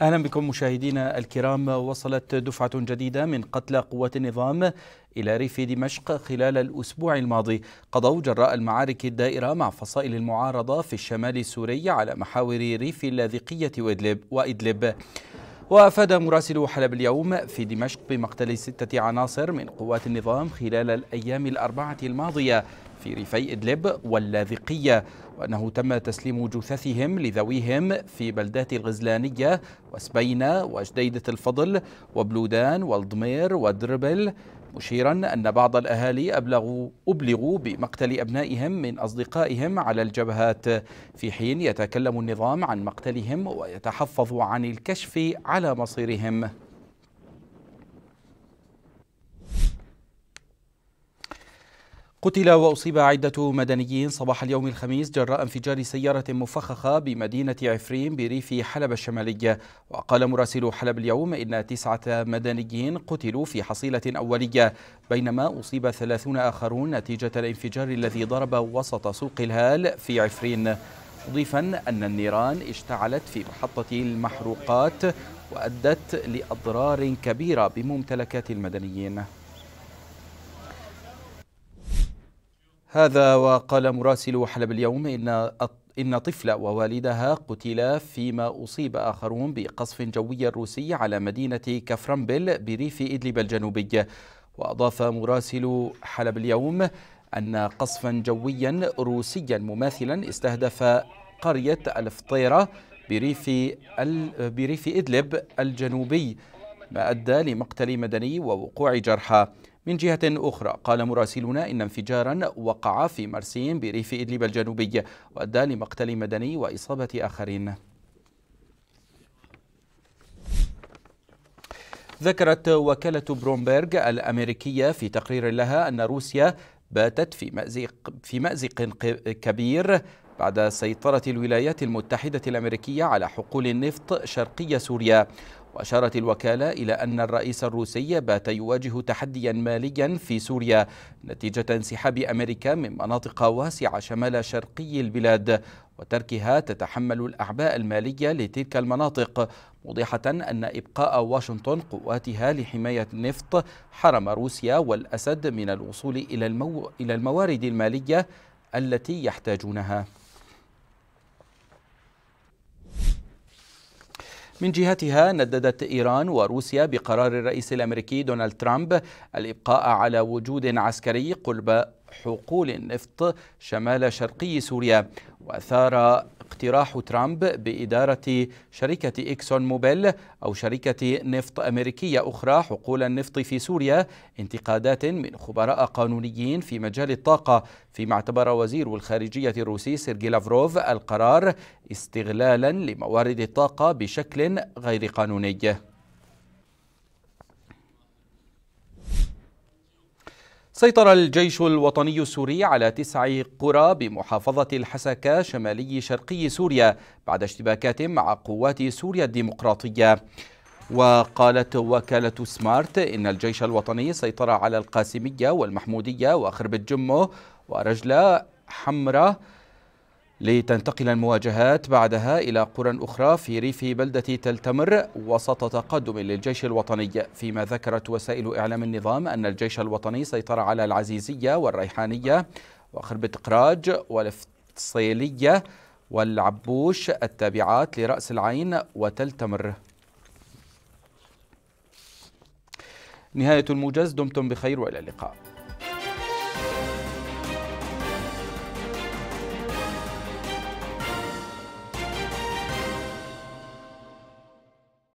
أهلا بكم مشاهدينا الكرام وصلت دفعة جديدة من قتلى قوات النظام إلى ريف دمشق خلال الأسبوع الماضي قضوا جراء المعارك الدائرة مع فصائل المعارضة في الشمال السوري على محاور ريف اللاذقية وإدلب وأفاد مراسل حلب اليوم في دمشق بمقتل ستة عناصر من قوات النظام خلال الأيام الأربعة الماضية في ريفي إدلب واللاذقية وأنه تم تسليم جثثهم لذويهم في بلدات الغزلانية وسبينة وجديدة الفضل وبلودان والضمير ودربل مشيرا أن بعض الأهالي أبلغوا, أبلغوا بمقتل أبنائهم من أصدقائهم على الجبهات في حين يتكلم النظام عن مقتلهم ويتحفظ عن الكشف على مصيرهم قتل وأصيب عدة مدنيين صباح اليوم الخميس جراء انفجار سيارة مفخخة بمدينة عفرين بريف حلب الشمالية وقال مراسل حلب اليوم إن تسعة مدنيين قتلوا في حصيلة أولية بينما أصيب ثلاثون آخرون نتيجة الانفجار الذي ضرب وسط سوق الهال في عفرين مضيفا أن النيران اشتعلت في محطة المحروقات وأدت لأضرار كبيرة بممتلكات المدنيين هذا وقال مراسل حلب اليوم إن إن طفلة ووالدها قتلا فيما أصيب آخرون بقصف جوي روسي على مدينة كفرنبل بريف إدلب الجنوبي وأضاف مراسل حلب اليوم أن قصفا جويا روسيا مماثلا استهدف قرية الفطيرة بريف, بريف إدلب الجنوبي ما أدى لمقتل مدني ووقوع جرحى من جهة أخرى قال مراسلنا إن انفجارا وقع في مرسين بريف إدلب الجنوبي وأدى لمقتل مدني وإصابة آخرين ذكرت وكالة برومبرغ الأمريكية في تقرير لها أن روسيا باتت في مأزق, في مأزق كبير بعد سيطرة الولايات المتحدة الأمريكية على حقول النفط شرقي سوريا وأشارت الوكالة إلى أن الرئيس الروسي بات يواجه تحديا ماليا في سوريا نتيجة انسحاب أمريكا من مناطق واسعة شمال شرقي البلاد وتركها تتحمل الأعباء المالية لتلك المناطق موضحة أن إبقاء واشنطن قواتها لحماية النفط حرم روسيا والأسد من الوصول إلى الموارد المالية التي يحتاجونها من جهتها نددت إيران وروسيا بقرار الرئيس الأمريكي دونالد ترامب الإبقاء على وجود عسكري قرب حقول النفط شمال شرقي سوريا وأثار اقتراح ترامب بإدارة شركة إكسون موبيل أو شركة نفط أمريكية أخرى حقول النفط في سوريا انتقادات من خبراء قانونيين في مجال الطاقة فيما اعتبر وزير الخارجية الروسي سيرجي لافروف القرار استغلالا لموارد الطاقة بشكل غير قانوني سيطر الجيش الوطني السوري على تسع قرى بمحافظة الحسكة شمالي شرقي سوريا بعد اشتباكات مع قوات سوريا الديمقراطية وقالت وكالة سمارت إن الجيش الوطني سيطر على القاسمية والمحمودية وخرب الجمه ورجلة حمراء لتنتقل المواجهات بعدها إلى قرى أخرى في ريف بلدة تلتمر وسط تقدم للجيش الوطني فيما ذكرت وسائل إعلام النظام أن الجيش الوطني سيطر على العزيزية والريحانية وخربة قراج والفصيلية والعبوش التابعات لرأس العين وتلتمر نهاية الموجز دمتم بخير وإلى اللقاء